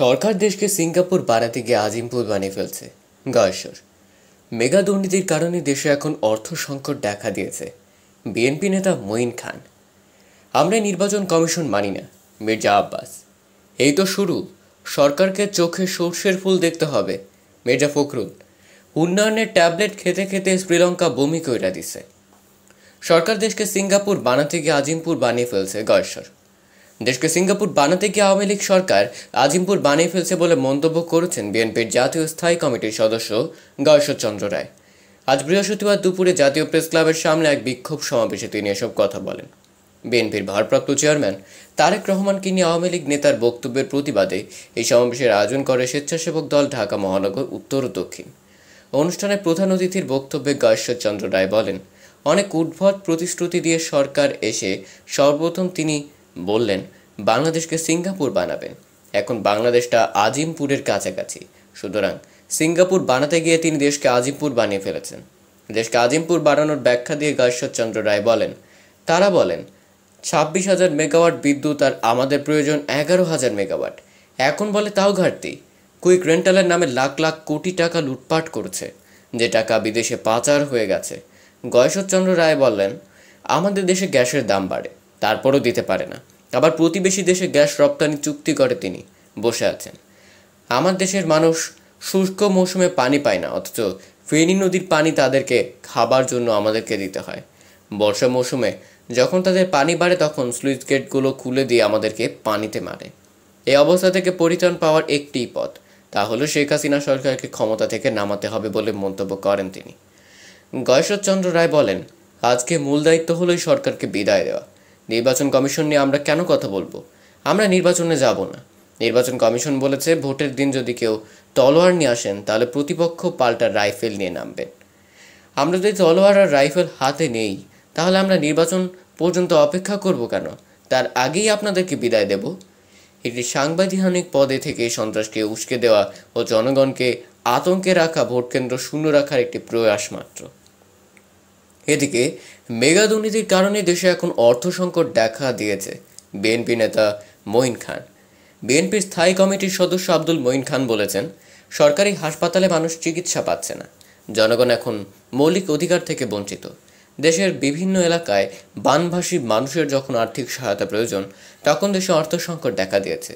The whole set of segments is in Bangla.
সরকার দেশকে সিঙ্গাপুর বানাতে গিয়ে আজিমপুর বানিয়ে ফেলছে গয়েশ্বর মেগা দুর্নীতির কারণে দেশে এখন অর্থ সংকট দেখা দিয়েছে বিএনপি নেতা মঈন খান আমরা নির্বাচন কমিশন মানি না মির্জা আব্বাস এই তো শুরু সরকারকে চোখে সর্ষের ফুল দেখতে হবে মির্জা ফখরুল উন্নয়নের ট্যাবলেট খেতে খেতে শ্রীলঙ্কা বমি কইরা দিছে সরকার দেশকে সিঙ্গাপুর বানাতে গিয়ে আজিমপুর বানিয়ে ফেলছে গয়েশ্বর দেশকে সিঙ্গাপুর বানাতে গিয়ে আওয়ামী লীগ সরকার আজিমপুর বানিয়ে ফেলছে বলে মন্তব্য করেছেন বিএনপির জাতীয় স্থায়ী কমিটির সদস্য গয়েশ্বরচন্দ্র রায় আজ বৃহস্পতিবার দুপুরে জাতীয় প্রেস ক্লাবের সামনে এক বিক্ষোভ সমাবেশে তিনি এসব কথা বলেন বিএনপির ভারপ্রাপ্ত চেয়ারম্যান তারেক রহমানকে নিয়ে আওয়ামী লীগ নেতার বক্তব্যের প্রতিবাদে এই সমাবেশের আয়োজন করে স্বেচ্ছাসেবক দল ঢাকা মহানগর উত্তর ও দক্ষিণ অনুষ্ঠানে প্রধান অতিথির বক্তব্যে গয়েশ্বরচন্দ্র রায় বলেন অনেক উদ্ভট প্রতিশ্রুতি দিয়ে সরকার এসে সর্বপ্রথম তিনি বললেন বাংলাদেশকে সিঙ্গাপুর বানাবেন এখন বাংলাদেশটা আজিমপুরের কাছাকাছি সুতরাং সিঙ্গাপুর বানাতে গিয়ে তিনি দেশকে আজিমপুর বানিয়ে ফেলেছেন দেশকে আজিমপুর বানানোর ব্যাখ্যা দিয়ে গশ্বরচন্দ্র রায় বলেন তারা বলেন ছাব্বিশ হাজার মেগাওয়াট বিদ্যুৎ আর আমাদের প্রয়োজন এগারো হাজার মেগাওয়াট এখন বলে তাও ঘাটতি কুইক রেন্টালের নামে লাখ লাখ কোটি টাকা লুটপাট করছে যে টাকা বিদেশে পাচার হয়ে গেছে গয়েশ্বরচন্দ্র রায় বললেন আমাদের দেশে গ্যাসের দাম বাড়ে তারপরও দিতে পারে না আবার প্রতিবেশী দেশে গ্যাস রপ্তানি চুক্তি করে তিনি বসে আছেন আমার দেশের মানুষ শুষ্ক মৌসুমে পানি পায় না অথচ ফেনি নদীর পানি তাদেরকে খাবার জন্য আমাদেরকে দিতে হয় বর্ষা মৌসুমে যখন তাদের পানি বাড়ে তখন সুইচ গেটগুলো খুলে দিয়ে আমাদেরকে পানিতে মারে এই অবস্থা থেকে পরিত্রাণ পাওয়ার একটি পথ তাহলে শেখ হাসিনা সরকারকে ক্ষমতা থেকে নামাতে হবে বলে মন্তব্য করেন তিনি গয়েশ্বরচন্দ্র রায় বলেন আজকে মূল দায়িত্ব হলোই সরকারকে বিদায় দেওয়া নির্বাচন কমিশন নিয়ে আমরা কেন কথা বলবো আমরা নির্বাচনে যাব না নির্বাচন কমিশন বলেছে ভোটের দিন যদি কেউ তলোয়ার নিয়ে আসেন তাহলে প্রতিপক্ষ পাল্টা রাইফেল নিয়ে নামবেন আমরা যদি তলোয়ার আর রাইফেল হাতে নেই তাহলে আমরা নির্বাচন পর্যন্ত অপেক্ষা করব কেন তার আগেই আপনাদেরকে বিদায় দেব একটি সাংবিধানিক পদে থেকে সন্ত্রাসকে উস্কে দেওয়া ও জনগণকে আতঙ্কে রাখা ভোটকেন্দ্র শূন্য রাখার একটি প্রয়াস মাত্র এদিকে মেগা দুর্নীতির কারণে দেশে এখন অর্থ সংকট দেখা দিয়েছে বিএনপি নেতা মঈন খান বিএনপির স্থায়ী কমিটির সদস্য আব্দুল মঈন খান বলেছেন সরকারি হাসপাতালে মানুষ চিকিৎসা পাচ্ছে না জনগণ এখন মৌলিক অধিকার থেকে বঞ্চিত দেশের বিভিন্ন এলাকায় বানভাসী মানুষের যখন আর্থিক সহায়তা প্রয়োজন তখন দেশে অর্থ সংকট দেখা দিয়েছে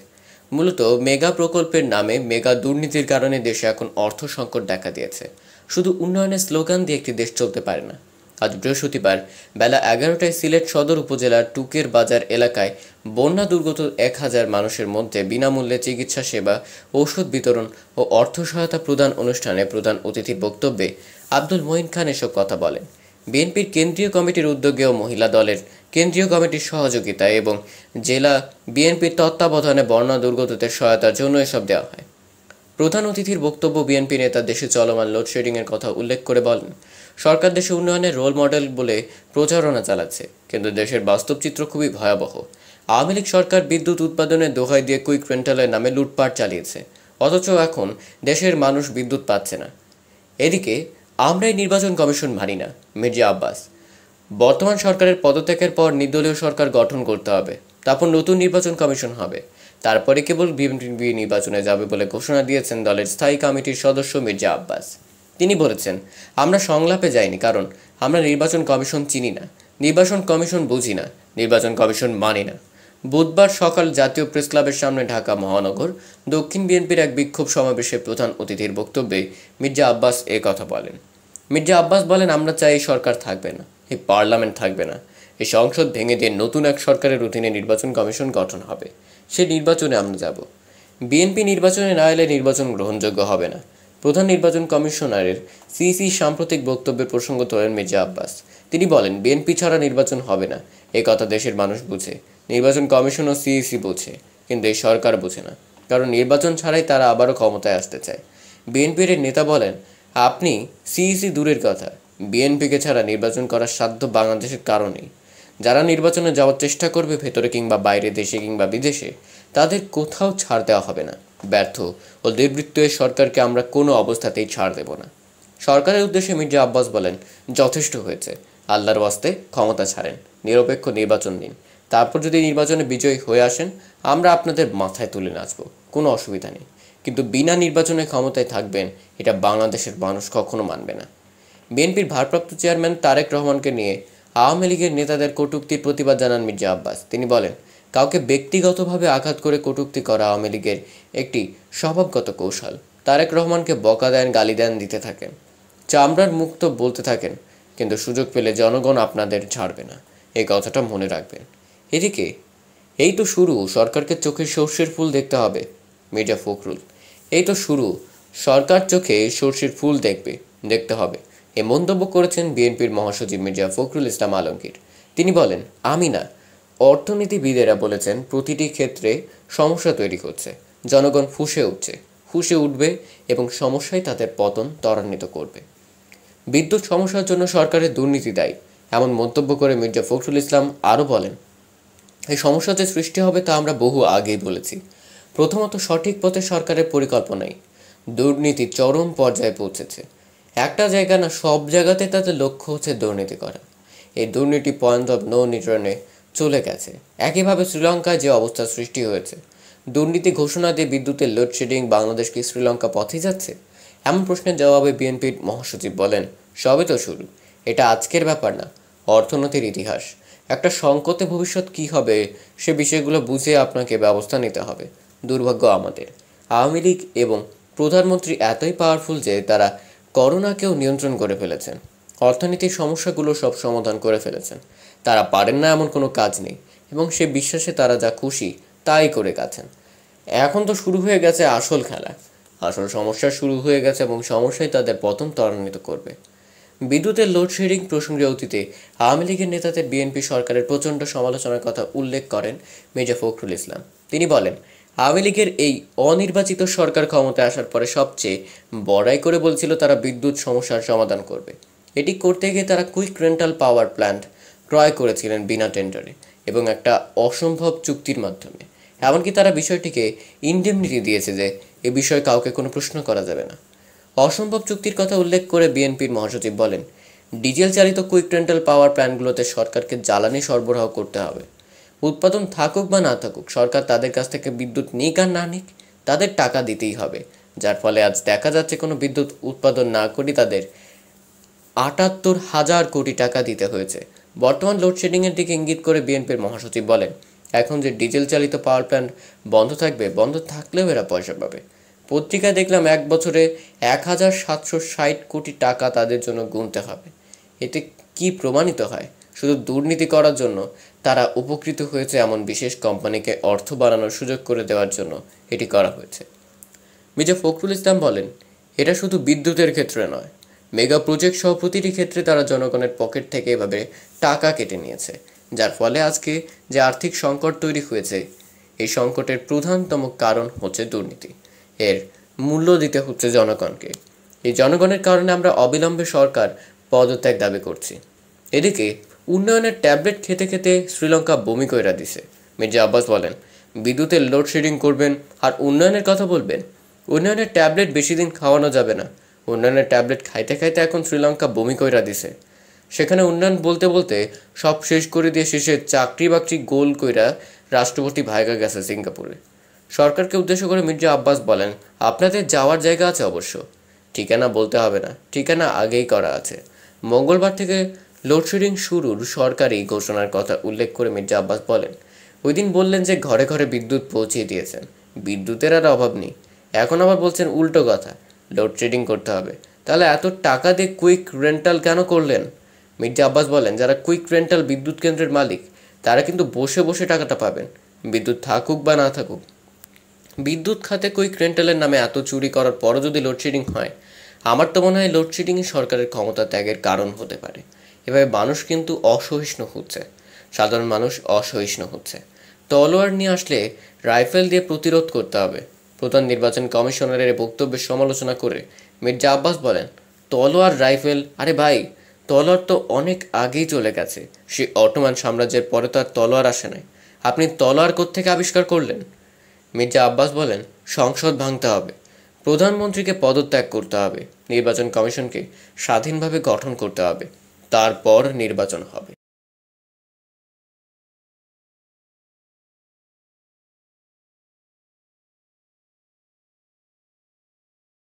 মূলত মেগা প্রকল্পের নামে মেগা দুর্নীতির কারণে দেশে এখন অর্থ সংকট দেখা দিয়েছে শুধু উন্নয়নের স্লোগান দিয়ে একটি দেশ চলতে পারে না আজ বৃহস্পতিবার বেলা এগারোটায় সিলেট সদর উপজেলার টুকের বাজার এলাকায় বন্যা দুর্গত এক হাজার মানুষের মধ্যে বিনামূল্যে চিকিৎসা সেবা ঔষধ বিতরণ ও অর্থ সহায়তা প্রদান অনুষ্ঠানে প্রধান অতিথির বক্তব্যে আব্দুল মঈন খান এসব কথা বলেন বিএনপির কেন্দ্রীয় কমিটির উদ্যোগে ও মহিলা দলের কেন্দ্রীয় কমিটির সহযোগিতায় এবং জেলা বিএনপির তত্ত্বাবধানে বন্যা দুর্গতদের সহায়তার জন্য এসব দেওয়া হয় প্রধান অতিথির বক্তব্য বিএনপি নেতা দেশে চলমান লোডশেডিংয়ের কথা উল্লেখ করে বলেন সরকার দেশে উন্নয়নের রোল মডেল বলে প্রচারণা চালাচ্ছে কিন্তু দেশের বাস্তব চিত্র খুবই ভয়াবহ আওয়ামী লীগ সরকার বিদ্যুৎ উৎপাদনের দোহাই দিয়ে কুইক রেন্টালের নামে লুটপাট চালিয়েছে অথচ এখন দেশের মানুষ বিদ্যুৎ পাচ্ছে না এদিকে আমরাই নির্বাচন কমিশন মানি না মির্জা আব্বাস বর্তমান সরকারের পদত্যাগের পর নির্দলীয় সরকার গঠন করতে হবে তারপর নতুন নির্বাচন কমিশন হবে তারপরে কেবল বিএনপি নির্বাচনে যাবে বলে ঘোষণা দিয়েছেন দলের স্থায়ী কমিটির সদস্য মির্জা আব্বাস তিনি বলেছেন আমরা সংলাপে যাইনি কারণ আমরা নির্বাচন কমিশন চিনি না নির্বাচন কমিশন বুঝি না নির্বাচন কমিশন মানি না বুধবার সকাল জাতীয় প্রেস ক্লাবের সামনে ঢাকা মহানগর দক্ষিণ বিএনপির এক বিক্ষোভ সমাবেশে প্রধান অতিথির বক্তব্যে মির্জা আব্বাস এ কথা বলেন মির্জা আব্বাস বলেন আমরা চাই এই সরকার থাকবে না এই পার্লামেন্ট থাকবে না এই সংসদ ভেঙে দিয়ে নতুন এক সরকারের অধীনে নির্বাচন কমিশন গঠন হবে সে নির্বাচনে আমরা যাব বিএনপি নির্বাচনে না এলে নির্বাচন গ্রহণযোগ্য হবে না প্রধান নির্বাচন কমিশনারের সিসি সাম্প্রতিক বক্তব্যের প্রসঙ্গ তোলেন মির্জা আব্বাস তিনি বলেন বিএনপি ছাড়া নির্বাচন হবে না এ কথা দেশের মানুষ বুঝে নির্বাচন কমিশন ও সিইসি বোঝে কিন্তু এই সরকার বোঝে না কারণ নির্বাচন ছাড়াই তারা আবারও ক্ষমতায় আসতে চায় বিএনপির নেতা বলেন আপনি সিইসি দূরের কথা বিএনপিকে ছাড়া নির্বাচন করার সাধ্য বাংলাদেশের কারণেই যারা নির্বাচনে যাওয়ার চেষ্টা করবে ভেতরে কিংবা বাইরে দেশে কিংবা বিদেশে তাদের কোথাও ছাড় দেওয়া হবে না ব্যর্থ ও দুর্বৃত্তের সরকারকে আমরা কোনো অবস্থাতেই ছাড় দেব না সরকারের উদ্দেশ্যে মির্জা আব্বাস বলেন যথেষ্ট হয়েছে আল্লাহর বাস্তে ক্ষমতা ছাড়েন নিরপেক্ষ নির্বাচন দিন তারপর যদি নির্বাচনে বিজয়ী হয়ে আসেন আমরা আপনাদের মাথায় তুলে নাচব কোনো অসুবিধা নেই কিন্তু বিনা নির্বাচনে ক্ষমতায় থাকবেন এটা বাংলাদেশের মানুষ কখনো মানবে না বিএনপির ভারপ্রাপ্ত চেয়ারম্যান তারেক রহমানকে নিয়ে আওয়ামী লীগের নেতাদের কটুক্তির প্রতিবাদ জানান মির্জা আব্বাস তিনি বলেন কাউকে ব্যক্তিগতভাবে আঘাত করে কটুক্তি করা আওয়ামী লীগের একটি স্বভাবগত কৌশল তারেক রহমানকে বকা দেন গালি দেন দিতে থাকেন চামড়ার মুক্ত বলতে থাকেন কিন্তু সুযোগ পেলে জনগণ আপনাদের ছাড়বে না এই কথাটা মনে রাখবেন এদিকে এই তো শুরু সরকারকে চোখে সর্ষের ফুল দেখতে হবে মির্জা ফখরুল এই তো শুরু সরকার চোখে সর্ষের ফুল দেখবে দেখতে হবে এ মন্তব্য করেছেন বিএনপির মহাসচিব মির্জা ফখরুল ইসলাম আলমগীর তিনি বলেন আমি না অর্থনীতিবিদেরা বলেছেন প্রতিটি ক্ষেত্রে সমস্যা তৈরি করছে জনগণ ফুসে উঠছে ফুসে উঠবে এবং সমস্যাই তাদের পতন ত্বরান্বিত করবে বিদ্যুৎ সমস্যার জন্য সরকারের দুর্নীতি দায়ী এমন মন্তব্য করে মির্জা ফখরুল ইসলাম আরও বলেন এই সমস্যা যে সৃষ্টি হবে তা আমরা বহু আগেই বলেছি প্রথমত সঠিক পথে সরকারের পরিকল্পনাই দুর্নীতি চরম পর্যায়ে পৌঁছেছে একটা জায়গা না সব জায়গাতে তাদের লক্ষ্য হচ্ছে দুর্নীতি করা এই দুর্নীতি পয়েন্ট অব নো নিউট্রনে চলে গেছে একইভাবে শ্রীলঙ্কায় যে অবস্থা সৃষ্টি হয়েছে দুর্নীতি ঘোষণা দিয়ে বিদ্যুতের লোডশেডিং বাংলাদেশকে শ্রীলঙ্কা পথে যাচ্ছে এমন প্রশ্নের জবাবে বিএনপির মহাসচিব বলেন সবে তো শুরু এটা আজকের ব্যাপার না অর্থনীতির ইতিহাস একটা সংকটে ভবিষ্যৎ কি হবে সে বিষয়গুলো বুঝে আপনাকে ব্যবস্থা নিতে হবে দুর্ভাগ্য আমাদের আওয়ামী লীগ এবং প্রধানমন্ত্রী এতই পাওয়ারফুল যে তারা করোনাকেও নিয়ন্ত্রণ করে ফেলেছেন অর্থনীতির সমস্যাগুলো সব সমাধান করে ফেলেছেন তারা পারেন না এমন কোনো কাজ নেই এবং সে বিশ্বাসে তারা যা খুশি তাই করে গেছেন এখন তো শুরু হয়ে গেছে আসল খেলা আসল সমস্যা শুরু হয়ে গেছে এবং সমস্যাই তাদের পতন ত্বরান্বিত করবে বিদ্যুতের লোডশেডিং প্রসঙ্গে অতীতে আওয়ামী লীগের নেতাদের বিএনপি সরকারের প্রচণ্ড সমালোচনার কথা উল্লেখ করেন মির্জা ফখরুল ইসলাম তিনি বলেন আওয়ামী লীগের এই অনির্বাচিত সরকার ক্ষমতায় আসার পরে সবচেয়ে বড়াই করে বলছিল তারা বিদ্যুৎ সমস্যার সমাধান করবে এটি করতে গিয়ে তারা কুইক রেন্টাল পাওয়ার প্ল্যান্ট ক্রয় করেছিলেন বিনা টেন্ডারে এবং একটা অসম্ভব চুক্তির মাধ্যমে এমনকি তারা বিষয়টিকে ইনডেমনিটি দিয়েছে যে এ বিষয়ে কাউকে কোনো প্রশ্ন করা যাবে না অসম্ভব চুক্তির কথা উল্লেখ করে বিএনপির মহাসচিব বলেন ডিজেল চালিত কুইক রেন্টাল পাওয়ার প্ল্যান্টগুলোতে সরকারকে জ্বালানি সরবরাহ করতে হবে উৎপাদন থাকুক বা না থাকুক সরকার তাদের কাছ থেকে বিদ্যুৎ নিক আর না নিক তাদের টাকা দিতেই হবে যার ফলে আজ দেখা যাচ্ছে কোনো বিদ্যুৎ উৎপাদন না করি তাদের আটাত্তর হাজার কোটি টাকা দিতে হয়েছে বর্তমান লোডশেডিংয়ের দিকে ইঙ্গিত করে বিএনপির মহাসচিব বলেন এখন যে ডিজেল চালিত পাওয়ার প্ল্যান্ট বন্ধ থাকবে বন্ধ থাকলেও এরা পয়সা পাবে পত্রিকায় দেখলাম এক বছরে এক হাজার সাতশো ষাট কোটি টাকা তাদের জন্য গুনতে হবে এতে কি প্রমাণিত হয় শুধু দুর্নীতি করার জন্য তারা উপকৃত হয়েছে এমন বিশেষ কোম্পানিকে অর্থ বাড়ানোর সুযোগ করে দেওয়ার জন্য এটি করা হয়েছে মির্জা ফখরুল ইসলাম বলেন এটা শুধু বিদ্যুতের ক্ষেত্রে নয় মেগা প্রজেক্ট সহ প্রতিটি ক্ষেত্রে তারা জনগণের পকেট থেকে এভাবে টাকা কেটে নিয়েছে যার ফলে আজকে যে আর্থিক সংকট তৈরি হয়েছে এই সংকটের প্রধানতম কারণ হচ্ছে দুর্নীতি এর মূল্য দিতে হচ্ছে জনগণকে এই জনগণের কারণে আমরা অবিলম্বে সরকার পদত্যাগ দাবি করছি এদিকে উন্নয়নের ট্যাবলেট খেতে খেতে শ্রীলঙ্কা বমি কইরা দিছে মির্জা আব্বাস বলেন বিদ্যুতের লোডশেডিং করবেন আর উন্নয়নের কথা বলবেন উন্নয়নের ট্যাবলেট বেশি দিন খাওয়ানো যাবে না উন্নয়নের ট্যাবলেট খাইতে খাইতে এখন শ্রীলঙ্কা বমি কইরা দিছে সেখানে উন্নয়ন বলতে বলতে সব শেষ করে দিয়ে শেষে চাকরি বাকরি গোল কইরা রাষ্ট্রপতি ভাইগা গেছে সিঙ্গাপুরে সরকারকে উদ্দেশ্য করে মির্জা আব্বাস বলেন আপনাদের যাওয়ার জায়গা আছে অবশ্য ঠিকানা বলতে হবে না ঠিকানা আগেই করা আছে মঙ্গলবার থেকে লোডশেডিং শুরুর সরকারি ঘোষণার কথা উল্লেখ করে মির্জা আব্বাস বলেন ওই দিন বললেন যে ঘরে ঘরে বিদ্যুৎ পৌঁছিয়ে দিয়েছেন বিদ্যুতের আর অভাব নেই এখন আবার বলছেন উল্টো কথা লোড ট্রেডিং করতে হবে তাহলে এত টাকা দিয়ে কুইক রেন্টাল কেন করলেন মির্জা আব্বাস বলেন যারা কুইক রেন্টাল বিদ্যুৎ কেন্দ্রের মালিক তারা কিন্তু বসে বসে টাকাটা পাবেন বিদ্যুৎ থাকুক বা না থাকুক বিদ্যুৎ খাতে কুইক রেন্টালের নামে এত চুরি করার পরও যদি লোডশেডিং হয় আমার তো মনে হয় লোডশেডিং সরকারের ক্ষমতা ত্যাগের কারণ হতে পারে এভাবে মানুষ কিন্তু অসহিষ্ণু হচ্ছে সাধারণ মানুষ অসহিষ্ণু হচ্ছে তলোয়ার নিয়ে আসলে রাইফেল দিয়ে প্রতিরোধ করতে হবে প্রধান নির্বাচন কমিশনারের বক্তব্যের সমালোচনা করে মির্জা আব্বাস বলেন তলোয়ার রাইফেল আরে ভাই তলোয়ার তো অনেক আগেই চলে গেছে সে অটোমান সাম্রাজ্যের পরে তো আর তলোয়ার আসে নাই আপনি তলোয়ার কোত্থেকে আবিষ্কার করলেন মির্জা আব্বাস বলেন সংসদ ভাঙতে হবে প্রধানমন্ত্রীকে পদত্যাগ করতে হবে নির্বাচন কমিশনকে স্বাধীনভাবে গঠন করতে হবে তারপর নির্বাচন হবে